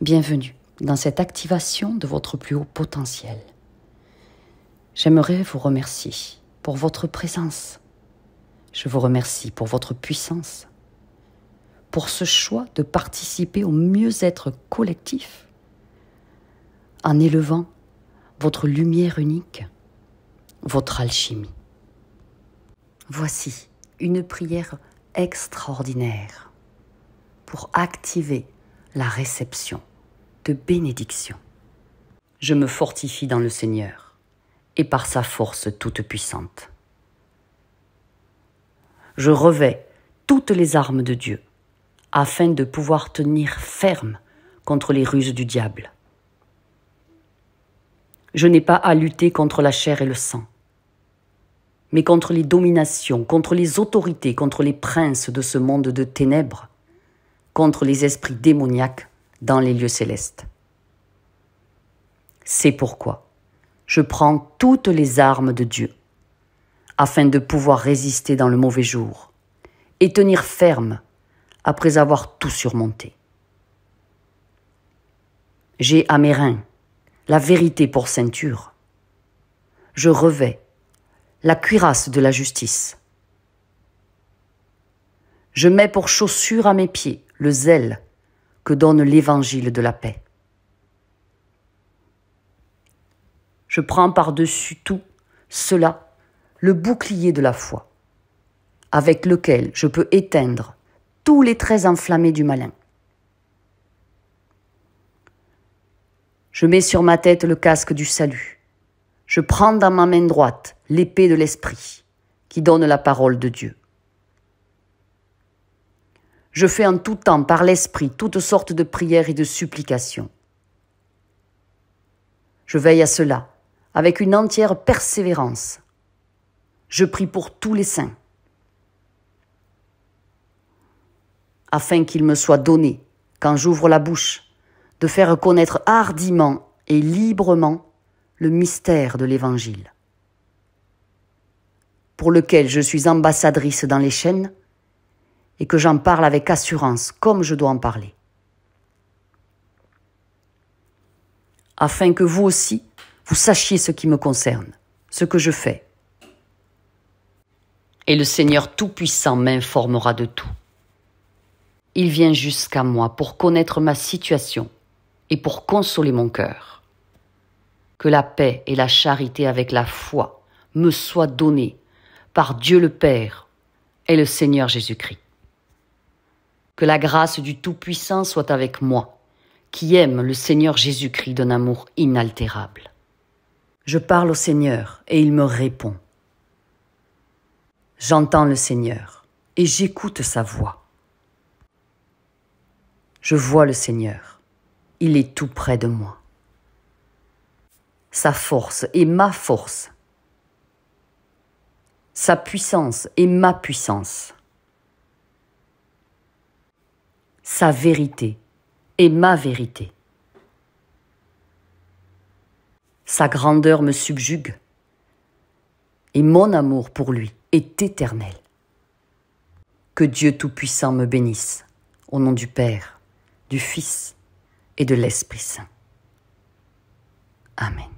Bienvenue dans cette activation de votre plus haut potentiel. J'aimerais vous remercier pour votre présence. Je vous remercie pour votre puissance, pour ce choix de participer au mieux-être collectif en élevant votre lumière unique, votre alchimie. Voici une prière extraordinaire pour activer la réception bénédiction. Je me fortifie dans le Seigneur et par sa force toute-puissante. Je revais toutes les armes de Dieu afin de pouvoir tenir ferme contre les ruses du diable. Je n'ai pas à lutter contre la chair et le sang, mais contre les dominations, contre les autorités, contre les princes de ce monde de ténèbres, contre les esprits démoniaques dans les lieux célestes. C'est pourquoi je prends toutes les armes de Dieu, afin de pouvoir résister dans le mauvais jour et tenir ferme après avoir tout surmonté. J'ai à mes reins la vérité pour ceinture. Je revais la cuirasse de la justice. Je mets pour chaussure à mes pieds le zèle que donne l'évangile de la paix. Je prends par-dessus tout cela le bouclier de la foi, avec lequel je peux éteindre tous les traits enflammés du malin. Je mets sur ma tête le casque du salut. Je prends dans ma main droite l'épée de l'esprit qui donne la parole de Dieu. Je fais en tout temps par l'Esprit toutes sortes de prières et de supplications. Je veille à cela avec une entière persévérance. Je prie pour tous les saints, afin qu'il me soit donné, quand j'ouvre la bouche, de faire connaître hardiment et librement le mystère de l'Évangile, pour lequel je suis ambassadrice dans les chaînes, et que j'en parle avec assurance, comme je dois en parler. Afin que vous aussi, vous sachiez ce qui me concerne, ce que je fais. Et le Seigneur Tout-Puissant m'informera de tout. Il vient jusqu'à moi pour connaître ma situation et pour consoler mon cœur. Que la paix et la charité avec la foi me soient données par Dieu le Père et le Seigneur Jésus-Christ. Que la grâce du Tout-Puissant soit avec moi, qui aime le Seigneur Jésus-Christ d'un amour inaltérable. Je parle au Seigneur et il me répond. J'entends le Seigneur et j'écoute sa voix. Je vois le Seigneur, il est tout près de moi. Sa force est ma force. Sa puissance est ma puissance. sa vérité est ma vérité. Sa grandeur me subjugue et mon amour pour lui est éternel. Que Dieu Tout-Puissant me bénisse, au nom du Père, du Fils et de l'Esprit Saint. Amen.